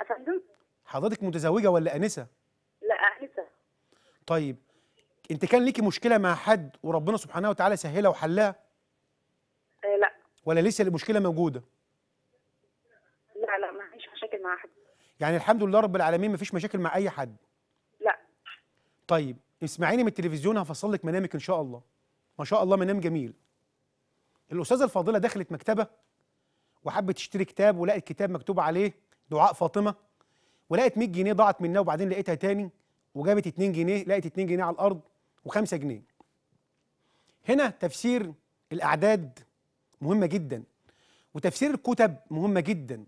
يا فندم حضرتك متزوجه ولا انسه؟ لا انسه طيب انت كان ليكي مشكله مع حد وربنا سبحانه وتعالى سهلها وحلها آه لا ولا لسه المشكله موجوده لا لا ما فيش مشاكل مع حد يعني الحمد لله رب العالمين ما فيش مشاكل مع اي حد لا طيب اسمعيني من التلفزيون هفصل لك منامك ان شاء الله ما شاء الله منام جميل الاستاذه الفاضله دخلت مكتبه وحبت تشتري كتاب ولقت كتاب مكتوب عليه دعاء فاطمه ولقت 100 جنيه ضاعت منها وبعدين لقيتها تاني وجابت 2 جنيه لقت 2 جنيه على الارض و5 جنيه هنا تفسير الأعداد مهمة جدا وتفسير الكتب مهمة جدا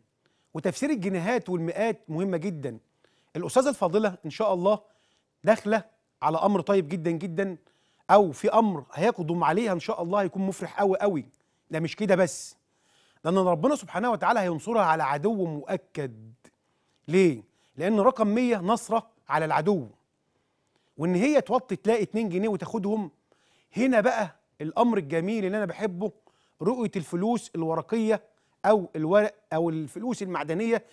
وتفسير الجنيهات والمئات مهمة جدا الأستاذة الفاضلة إن شاء الله داخلة على أمر طيب جدا جدا أو في أمر هيقدم عليها إن شاء الله هيكون مفرح أوي أوي ده مش كده بس لأن ربنا سبحانه وتعالى هينصرها على عدو مؤكد ليه؟ لأن رقم 100 نصرة على العدو وان هي توطي تلاقي 2 جنيه وتاخدهم هنا بقى الامر الجميل اللي انا بحبه رؤيه الفلوس الورقيه او الورق او الفلوس المعدنيه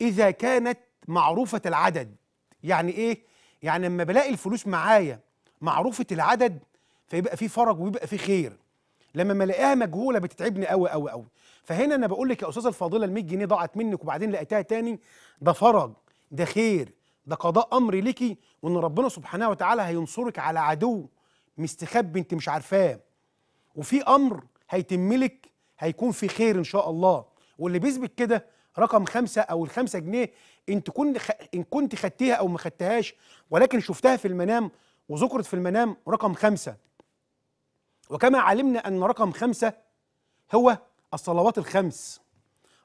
اذا كانت معروفه العدد يعني ايه يعني لما بلاقي الفلوس معايا معروفه العدد فيبقى في فرج ويبقى في خير لما ما الاقيها مجهوله بتتعبني قوي قوي قوي فهنا انا بقول لك يا استاذه الفاضله ال 100 جنيه ضاعت منك وبعدين لقيتها تاني ده فرج ده خير ده قضاء امري ليكي وان ربنا سبحانه وتعالى هينصرك على عدو مستخبي انت مش عارفاه وفي امر هيتم لك هيكون في خير ان شاء الله واللي بيثبت كده رقم خمسة او الخمسة جنيه انت كن خ... ان كنت خدتيها او ما خدتهاش ولكن شفتها في المنام وذكرت في المنام رقم خمسة وكما علمنا ان رقم خمسة هو الصلوات الخمس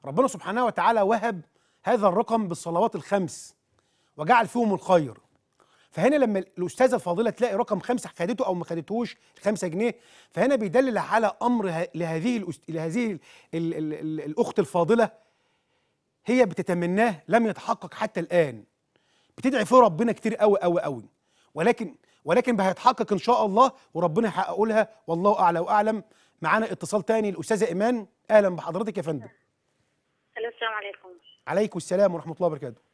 ربنا سبحانه وتعالى وهب هذا الرقم بالصلوات الخمس وجعل فيهم الخير فهنا لما الاستاذه الفاضله تلاقي رقم خمسه خدته او ما خدتهوش خمسة جنيه فهنا بيدلل على امر لهذه الأست... لهذه الاخت الفاضله هي بتتمناه لم يتحقق حتى الان بتدعي فيه ربنا كتير قوي قوي قوي ولكن ولكن هيتحقق ان شاء الله وربنا هيحققه لها والله اعلى واعلم معانا اتصال تاني الاستاذه ايمان اهلا بحضرتك يا فندم السلام عليكم عليكم السلام ورحمه الله وبركاته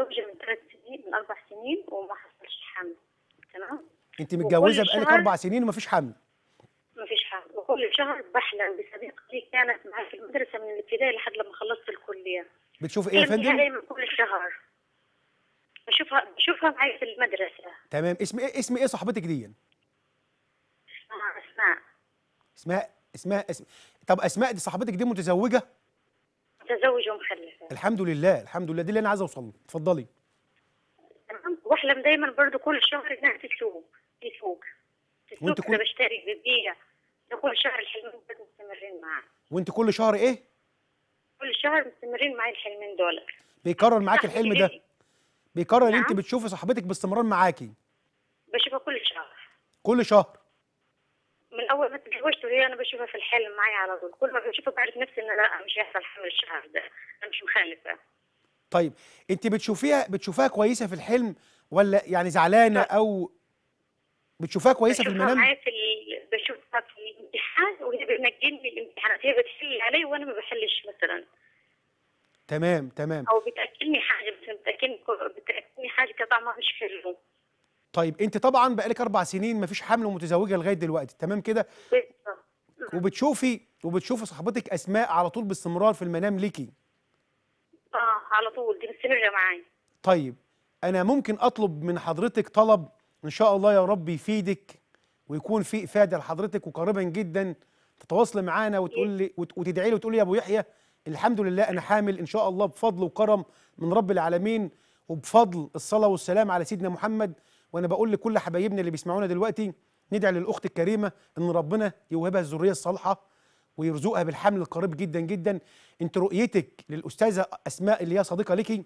متزوجه من ثلاث سنين من أربع سنين وما حصلش حمل تمام أنت متجوزة بقالك أربع سنين ومفيش حمل مفيش حمل وكل شهر بحلم بصديقة لي كانت معي في المدرسة من الابتدائي لحد لما خلصت الكلية بتشوف إيه يا فندم؟ دايما كل شهر بشوفها بشوفها معي في المدرسة تمام اسم إيه اسم إيه صاحبتك دي؟ اسمها أسماء اسماء اسماء طب أسماء دي صاحبتك دي متزوجة؟ متزوج ومخلفه الحمد لله الحمد لله دي اللي انا عايزه اوصل له اتفضلي تمام واحلم دايما برضو كل شهر انها تسوق تسوق وانت كل بشتري ببيع كل شهر الحلمين دول مستمرين معاه وانت كل شهر ايه؟ كل شهر مستمرين معايا الحلمين دول بيكرر معاكي الحلم ده بيكرر ان انت نعم. بتشوفي صاحبتك باستمرار معاكي بشوفها كل شهر كل شهر من اول ما تزوجت وهي انا بشوفها في الحلم معي على طول كل ما بشوفها بعرف نفسي ان لا مش هيحصل حمل الشهر ده انا مش مخالفه طيب انت بتشوفيها بتشوفها كويسه في الحلم ولا يعني زعلانه او بتشوفها كويسه في المنام معايا في بشوفها في الامتحان وهي بتنجني من الامتحانات هي بتحل علي وانا ما بحلش مثلا تمام تمام او بتاكلني حاجه بتاكلني بتاكلني حاجه كطعمها مش حلو طيب انت طبعا بقالك اربع سنين مفيش حمل ومتزوجه لغايه دلوقتي تمام كده وبتشوفي وبتشوفي صاحبتك اسماء على طول باستمرار في المنام ليكي اه على طول دي مستمره معايا طيب انا ممكن اطلب من حضرتك طلب ان شاء الله يا رب يفيدك ويكون في افاده لحضرتك وقريبا جدا تتواصلي معانا وتقول لي وتدعي لي وتقول لي يا ابو يحيى الحمد لله انا حامل ان شاء الله بفضل وكرم من رب العالمين وبفضل الصلاه والسلام على سيدنا محمد وانا بقول لكل حبايبنا اللي بيسمعونا دلوقتي ندعي للاخت الكريمه ان ربنا يوهبها الذريه الصالحه ويرزقها بالحمل القريب جدا جدا انت رؤيتك للاستاذه اسماء اللي هي صديقه ليكي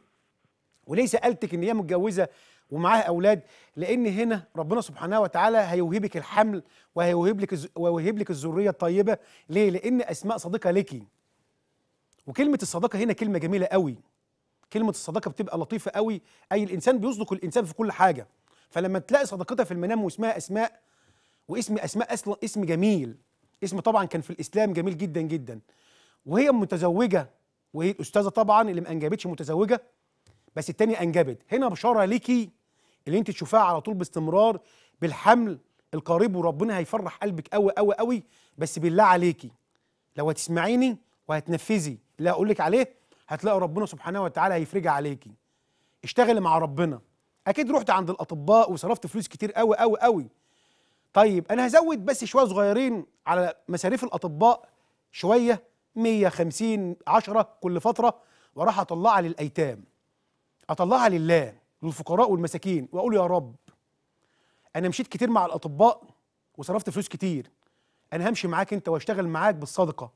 وليس قالتك ان هي متجوزه ومعاها اولاد لان هنا ربنا سبحانه وتعالى هيوهبك الحمل وهيوهب لك ويوهب لك الذريه الطيبه ليه لان اسماء صديقه ليكي وكلمه الصداقه هنا كلمه جميله قوي كلمه الصداقه بتبقى لطيفه قوي اي الانسان بيصدق الانسان في كل حاجه فلما تلاقي صديقتها في المنام واسمها اسماء واسم اسماء اصلا اسم جميل اسم طبعا كان في الاسلام جميل جدا جدا وهي متزوجه وهي الاستاذه طبعا اللي ما انجبتش متزوجه بس الثانيه انجبت هنا بشاره ليكي اللي انت تشوفها على طول باستمرار بالحمل القريب وربنا هيفرح قلبك قوي قوي قوي بس بالله عليكي لو هتسمعيني وهتنفذي اللي هقول لك عليه هتلاقي ربنا سبحانه وتعالى هيفرجها عليكي اشتغلي مع ربنا اكيد رحت عند الاطباء وصرفت فلوس كتير قوي قوي قوي طيب انا هزود بس شويه صغيرين على مصاريف الاطباء شويه 150 10 كل فتره وراح اطلعها للايتام اطلعها لله للفقراء والمساكين واقول يا رب انا مشيت كتير مع الاطباء وصرفت فلوس كتير انا همشي معاك انت واشتغل معاك بالصدقه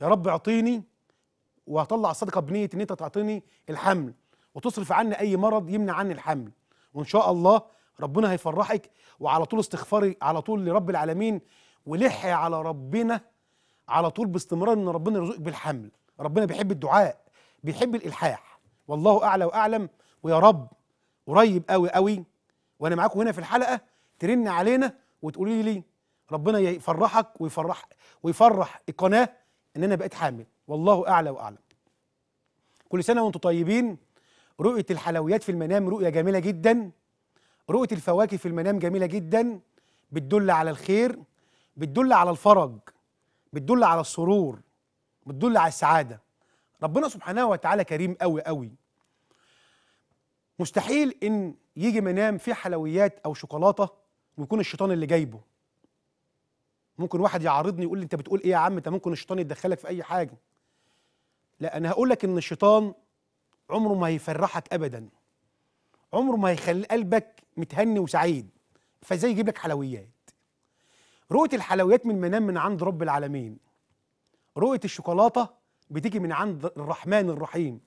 يا رب اعطيني وهطلع الصدقه بنيه ان انت تعطيني الحمل وتصرف عني اي مرض يمنع عني الحمل وان شاء الله ربنا هيفرحك وعلى طول استغفاري على طول لرب العالمين ولحي على ربنا على طول باستمرار ان ربنا يرزقك بالحمل ربنا بيحب الدعاء بيحب الالحاح والله اعلى واعلم ويا رب قريب قوي قوي وانا معاكم هنا في الحلقه ترن علينا وتقولي لي ربنا يفرحك ويفرح ويفرح القناه ان انا بقيت حامل والله اعلى واعلم كل سنه وانتم طيبين رؤية الحلويات في المنام رؤية جميلة جدا رؤية الفواكه في المنام جميلة جدا بتدل على الخير بتدل على الفرج بتدل على السرور بتدل على السعادة ربنا سبحانه وتعالى كريم قوي قوي مستحيل ان يجي منام فيه حلويات او شوكولاته ويكون الشيطان اللي جايبه ممكن واحد يعارضني يقول لي انت بتقول ايه يا عم انت ممكن الشيطان يدخلك في اي حاجه لا انا هقول لك ان الشيطان عمره ما هيفرحك ابدا عمره ما هيخلي قلبك متهني وسعيد فازاي يجيب لك حلويات رؤيه الحلويات من منام من عند رب العالمين رؤيه الشوكولاته بتيجي من عند الرحمن الرحيم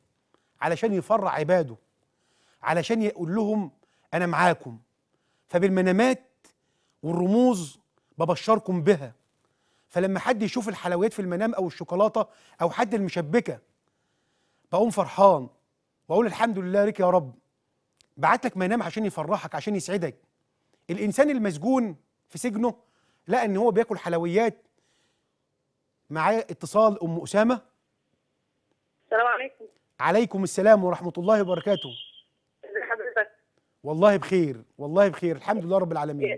علشان يفرح عباده علشان يقول لهم انا معاكم فبالمنامات والرموز ببشركم بها فلما حد يشوف الحلويات في المنام او الشوكولاته او حد المشبكه بقوم فرحان واقول الحمد لله لك يا رب بعت لك منام عشان يفرحك عشان يسعدك الانسان المسجون في سجنه لقى ان هو بياكل حلويات معاه اتصال ام اسامه السلام عليكم عليكم السلام ورحمه الله وبركاته ازي حضرتك والله بخير والله بخير الحمد لله رب العالمين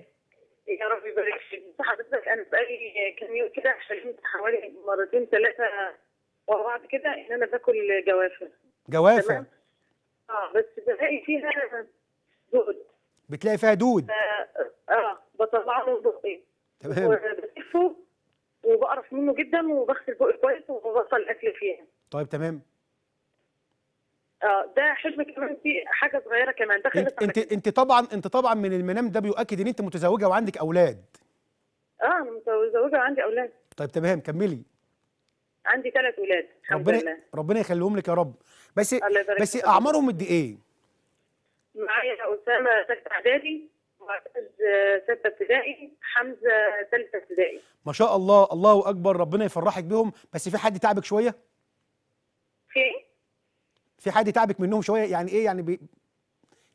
يا رب يبارك فيك حضرتك انا بقالي كام يوم كده حلمت حوالي مرتين ثلاثه ورا بعض كده ان انا باكل جوافه جوافه تمام اه بس بلاقي فيها دود بتلاقي فيها دود اه, بطلع له من بقي تمام وبلفه وبقرف منه جدا وبغسل بقي كويس وبوصل اكل فيها طيب تمام اه ده حلم كمان في حاجه صغيره كمان دخلت انت انت طبعا انت طبعا من المنام ده بيؤكد ان انت متزوجه وعندك اولاد اه متزوجه وعندي اولاد طيب تمام كملي عندي ثلاث اولاد الحمد ربنا لله ربنا يخليهم لك يا رب بس بس اعمارهم قد ايه؟ معايا اسامه ثالثه اعدادي معتز آه، سته ابتدائي حمزه ثالثه ابتدائي ما شاء الله الله اكبر ربنا يفرحك بيهم بس في حد تعبك شويه؟ في إيه؟ في حد تعبك منهم شويه يعني ايه يعني بي...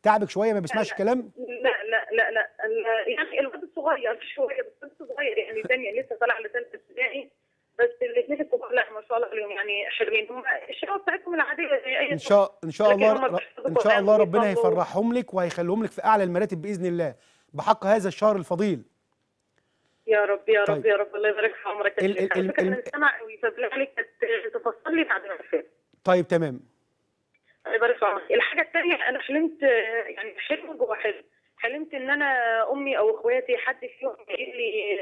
تعبك شويه ما بيسمعش الكلام؟ لا لا لا لا لا يعني الولد الصغير شويه بس صغير يعني ثانيه لسه طالع لثالثه ابتدائي بس الاثنين الكبار لا ما شاء الله عليهم يعني حلوين هم الشباب بتاعتهم العادية زي اي ان شاء ان شاء الله ر... ان شاء الله ربنا يفرحهم لك وهيخليهم لك في اعلى المراتب باذن الله بحق هذا الشهر الفضيل يا رب يا رب طيب. يا رب الله يبارك في عمرك ال ال ال ال انا ويتبلع لي تفصل لي بعد ما طيب تمام الله يبارك في عمرك الحاجه الثانيه انا حلمت يعني حلم جوه حلم حلمت ان انا امي او اخواتي حد فيهم يجيب لي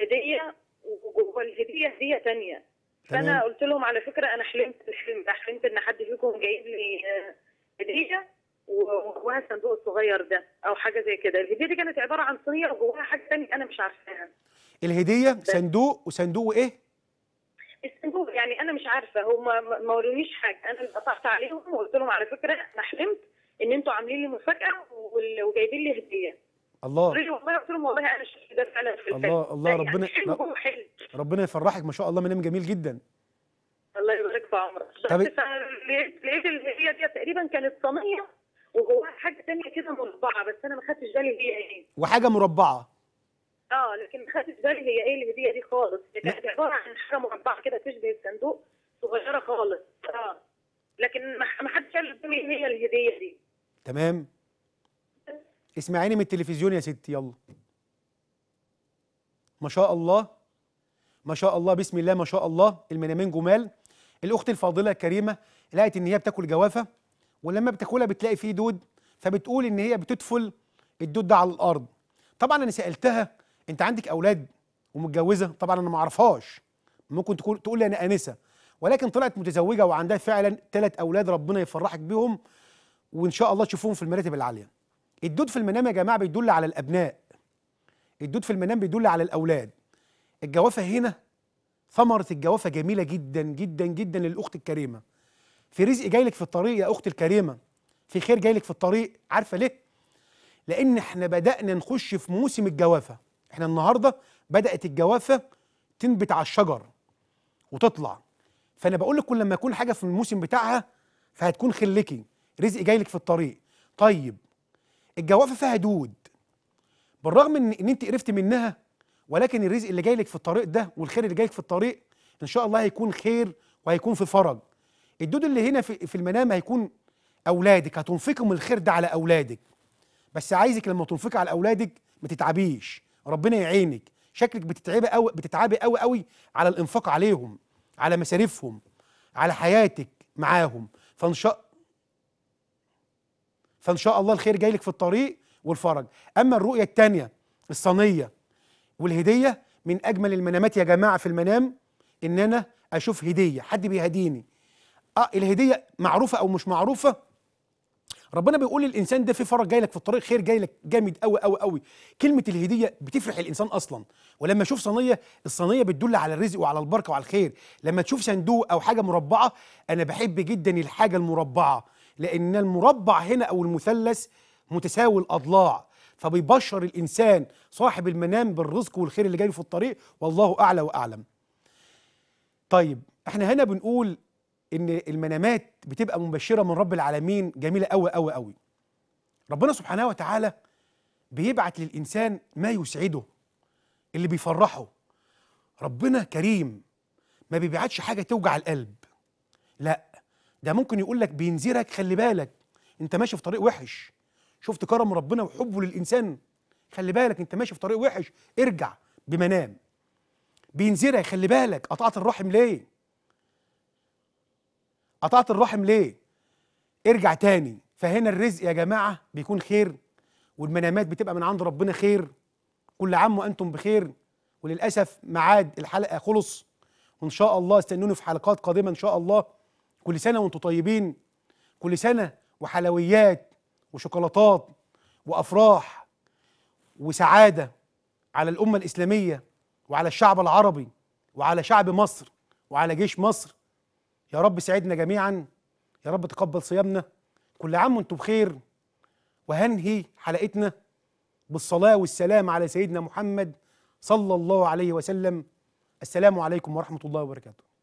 هديه والهديه هديه ثانيه فانا قلت لهم على فكره انا حلمت الحلم ده حلمت ان حد فيكم جايب لي آه، هديه وجواها الصندوق الصغير ده او حاجه زي كده الهديه دي كانت عباره عن صينيه وجواها حاجه ثانيه انا مش عارفاها الهديه صندوق وصندوق ايه الصندوق يعني انا مش عارفه هم ما ورونيش حاجه انا اللي قطعت عليهم وقلت لهم على فكره انا حلمت ان انتوا عاملين لي مفاجاه وجايبين لي هديه الله ما يحترم والله يعني انا شايف ده فعلا الله الله يعني ربنا ربنا يفرحك ما شاء الله منام جميل جدا الله يبارك في عمرك طب لقيت اللي هي دي تقريبا كانت صينيه وجواها حاجه ثانيه كده مربعه بس انا ما خدتش بالي هي ايه وحاجه مربعه اه لكن ما خدتش بالي هي ايه الهديه دي خالص كانت يعني عباره عن حاجه مربعه كده تشبه الصندوق صغيره خالص اه لكن ما حدش قال لي ايه هي الهديه دي تمام اسمعيني من التلفزيون يا ستي يلا ما شاء الله ما شاء الله بسم الله ما شاء الله المنامين جمال الاخت الفاضله كريمه لقت ان هي بتاكل جوافه ولما بتاكلها بتلاقي فيه دود فبتقول ان هي بتدفل الدود ده على الارض طبعا انا سالتها انت عندك اولاد ومتجوزه طبعا انا ما اعرفهاش ممكن تكون تقول لي انا انسه ولكن طلعت متزوجه وعندها فعلا ثلاث اولاد ربنا يفرحك بيهم وان شاء الله تشوفوهم في المراتب العاليه الدود في المنام يا جماعه بيدل على الابناء الدود في المنام بيدل على الاولاد الجوافه هنا ثمره الجوافه جميله جدا جدا جدا للاخت الكريمه في رزق جاي لك في الطريق يا اختي الكريمه في خير جاي لك في الطريق عارفه ليه لان احنا بدانا نخش في موسم الجوافه احنا النهارده بدات الجوافه تنبت على الشجر وتطلع فانا بقول لك كل لما يكون حاجه في الموسم بتاعها فهتكون خلكي رزق جاي لك في الطريق طيب الجوافه فيها دود بالرغم ان, إن انت قرفت منها ولكن الرزق اللي جاي لك في الطريق ده والخير اللي جاي لك في الطريق ان شاء الله هيكون خير وهيكون في فرج الدود اللي هنا في, في المنام هيكون اولادك هتنفقهم الخير ده على اولادك بس عايزك لما تنفقي على اولادك ما تتعبيش ربنا يعينك شكلك بتتعبي قوي بتتعبي قوي قوي على الانفاق عليهم على مصاريفهم على حياتك معاهم فان شاء فان شاء الله الخير جاي لك في الطريق والفرج اما الرؤيه الثانيه الصينيه والهديه من اجمل المنامات يا جماعه في المنام ان انا اشوف هديه حد بيهديني اه الهديه معروفه او مش معروفه ربنا بيقول للانسان ده في فرج جاي لك في الطريق خير جاي لك جامد قوي قوي قوي كلمه الهديه بتفرح الانسان اصلا ولما اشوف صينيه الصينيه بتدل على الرزق وعلى البركه وعلى الخير لما تشوف صندوق او حاجه مربعه انا بحب جدا الحاجه المربعه لأن المربع هنا أو المثلث متساوي الأضلاع فبيبشر الإنسان صاحب المنام بالرزق والخير اللي جاي في الطريق والله أعلى وأعلم طيب احنا هنا بنقول ان المنامات بتبقى مبشره من رب العالمين جميله قوي قوي قوي ربنا سبحانه وتعالى بيبعت للانسان ما يسعده اللي بيفرحه ربنا كريم ما بيبعتش حاجه توجع القلب لا ده ممكن يقول لك بينذرك خلي بالك انت ماشي في طريق وحش شفت كرم ربنا وحبه للانسان خلي بالك انت ماشي في طريق وحش ارجع بمنام بينذرك خلي بالك قطعت الرحم ليه قطعت الرحم ليه ارجع تاني فهنا الرزق يا جماعه بيكون خير والمنامات بتبقى من عند ربنا خير كل عام وانتم بخير وللاسف معاد الحلقه خلص وان شاء الله استنوني في حلقات قادمه ان شاء الله كل سنة وانتم طيبين كل سنة وحلويات وشوكولاتات وأفراح وسعادة على الأمة الإسلامية وعلى الشعب العربي وعلى شعب مصر وعلى جيش مصر يا رب سعدنا جميعا يا رب تقبل صيامنا كل عام وانتم بخير وهنهي حلقتنا بالصلاة والسلام على سيدنا محمد صلى الله عليه وسلم السلام عليكم ورحمة الله وبركاته